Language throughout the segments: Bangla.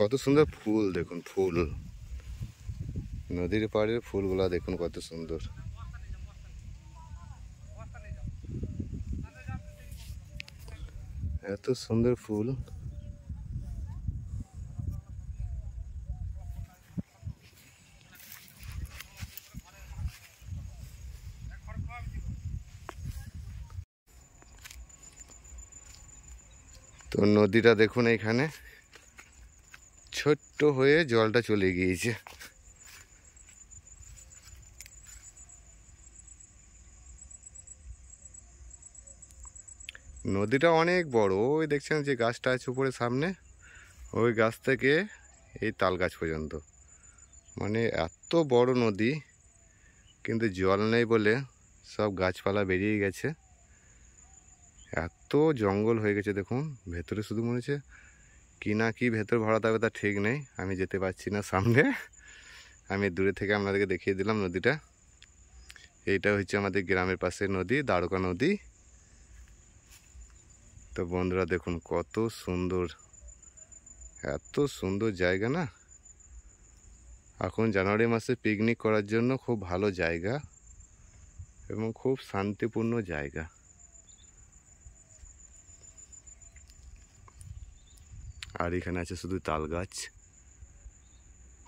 কত সুন্দর ফুল দেখুন ফুল নদীর পাড়ের ফুলগুলা দেখুন কত সুন্দর এত সুন্দর ফুল তো নদীটা দেখুন এইখানে ছোট্ট হয়ে জলটা চলে গিয়েছে নদীটা অনেক বড় ওই দেখছেন যে গাছটা আছে উপরে সামনে ওই গাছ থেকে এই তাল গাছ পর্যন্ত মানে এত বড় নদী কিন্তু জল নেই বলে সব গাছপালা বেরিয়ে গেছে এত জঙ্গল হয়ে গেছে দেখুন ভেতরে শুধু মনে হচ্ছে কি না কি ভেতর ভরা থাকবে তা ঠিক নেই আমি যেতে পারছি না সামনে আমি দূরে থেকে আপনাদেরকে দেখিয়ে দিলাম নদীটা এইটা হচ্ছে আমাদের গ্রামের পাশে নদী দ্বারকা নদী তো বন্ধুরা দেখুন কত সুন্দর এত সুন্দর জায়গা না এখন জানুয়ারি মাসে পিকনিক করার জন্য খুব ভালো জায়গা এবং খুব শান্তিপূর্ণ জায়গা আর এখানে আছে শুধু তাল গাছ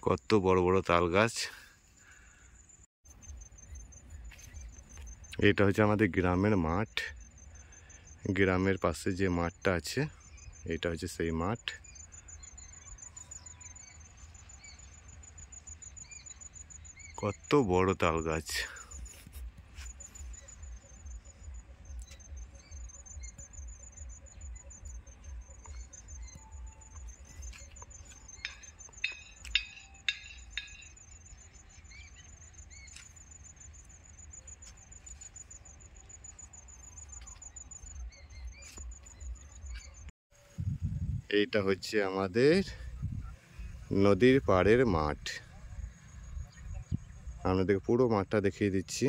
কত বড় বড় তাল গাছ এটা হচ্ছে আমাদের গ্রামের মাঠ গ্রামের পাশে যে মাঠটা আছে এটা হচ্ছে সেই মাঠ কত বড় তাল গাছ এইটা হচ্ছে আমাদের নদীর পাড়ের মাঠ আপনাদেরকে পুরো মাঠটা দেখিয়ে দিচ্ছি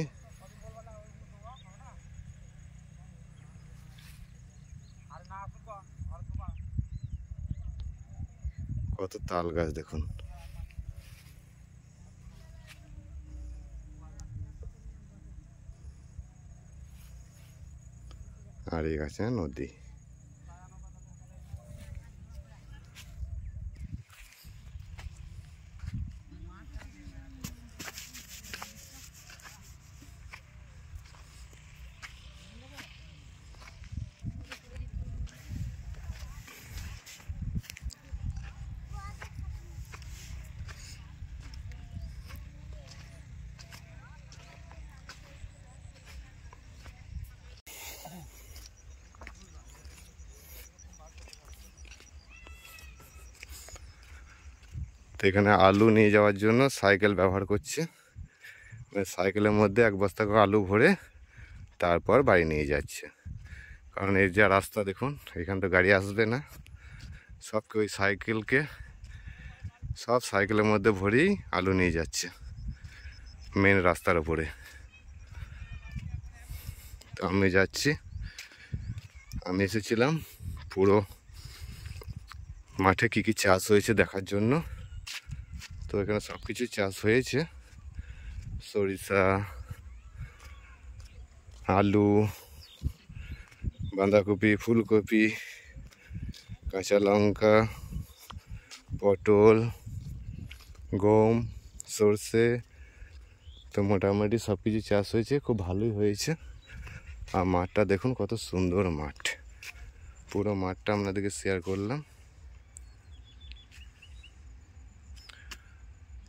কত তাল গাছ দেখুন আর এই গাছে নদী তো এখানে আলু নিয়ে যাওয়ার জন্য সাইকেল ব্যবহার করছে মানে সাইকেলের মধ্যে এক বস্তা করে আলু ভরে তারপর বাড়ি নিয়ে যাচ্ছে কারণ এর যা রাস্তা দেখুন এখান তো গাড়ি আসবে না সব ওই সাইকেলকে সব সাইকেলের মধ্যে ভরেই আলু নিয়ে যাচ্ছে মেন রাস্তার ওপরে তো আমি যাচ্ছি আমি এসেছিলাম পুরো মাঠে কি কি চাষ হয়েছে দেখার জন্য তো এখানে সব কিছু চাষ হয়েছে সরিষা আলু বাঁধাকপি ফুলকপি কাঁচা লঙ্কা পটল গম সর্ষে তো মোটামুটি সব কিছু চাষ হয়েছে খুব ভালোই হয়েছে আর মাঠটা দেখুন কত সুন্দর মাঠ পুরো মাঠটা আপনাদেরকে শেয়ার করলাম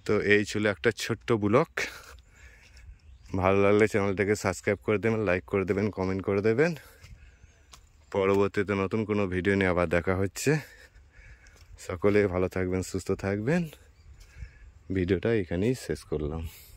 তো এই ছিল একটা ছোট্ট ব্লক ভালো লাগলে চ্যানেলটাকে সাবস্ক্রাইব করে দেবেন লাইক করে দেবেন কমেন্ট করে দেবেন পরবর্তীতে নতুন কোনো ভিডিও নিয়ে আবার দেখা হচ্ছে সকলে ভালো থাকবেন সুস্থ থাকবেন ভিডিওটা এখানেই শেষ করলাম